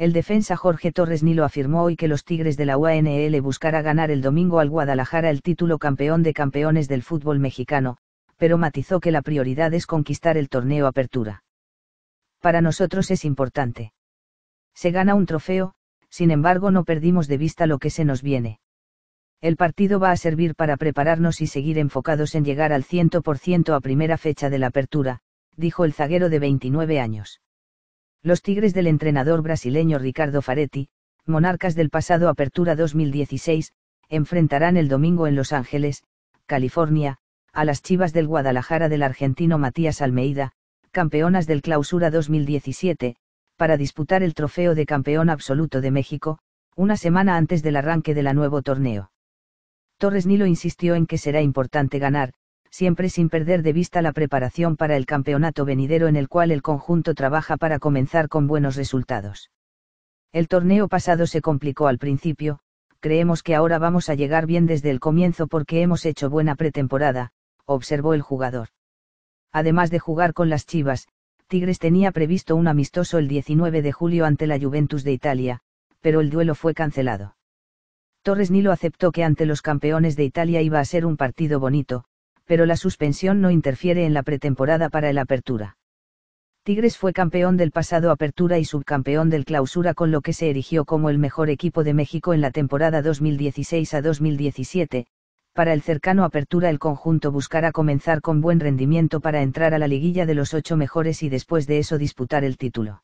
El defensa Jorge Torres Nilo afirmó hoy que los Tigres de la UANL buscará ganar el domingo al Guadalajara el título campeón de campeones del fútbol mexicano, pero matizó que la prioridad es conquistar el torneo Apertura. Para nosotros es importante. Se gana un trofeo, sin embargo no perdimos de vista lo que se nos viene. El partido va a servir para prepararnos y seguir enfocados en llegar al 100% a primera fecha de la apertura, dijo el zaguero de 29 años. Los Tigres del entrenador brasileño Ricardo Faretti, monarcas del pasado Apertura 2016, enfrentarán el domingo en Los Ángeles, California, a las Chivas del Guadalajara del argentino Matías Almeida, campeonas del Clausura 2017, para disputar el trofeo de campeón absoluto de México, una semana antes del arranque de la nuevo torneo. Torres Nilo insistió en que será importante ganar, siempre sin perder de vista la preparación para el campeonato venidero en el cual el conjunto trabaja para comenzar con buenos resultados. El torneo pasado se complicó al principio, creemos que ahora vamos a llegar bien desde el comienzo porque hemos hecho buena pretemporada, observó el jugador. Además de jugar con las Chivas, Tigres tenía previsto un amistoso el 19 de julio ante la Juventus de Italia, pero el duelo fue cancelado. Torres Nilo aceptó que ante los campeones de Italia iba a ser un partido bonito, pero la suspensión no interfiere en la pretemporada para el Apertura. Tigres fue campeón del pasado Apertura y subcampeón del Clausura con lo que se erigió como el mejor equipo de México en la temporada 2016 a 2017. Para el cercano Apertura el conjunto buscará comenzar con buen rendimiento para entrar a la liguilla de los ocho mejores y después de eso disputar el título.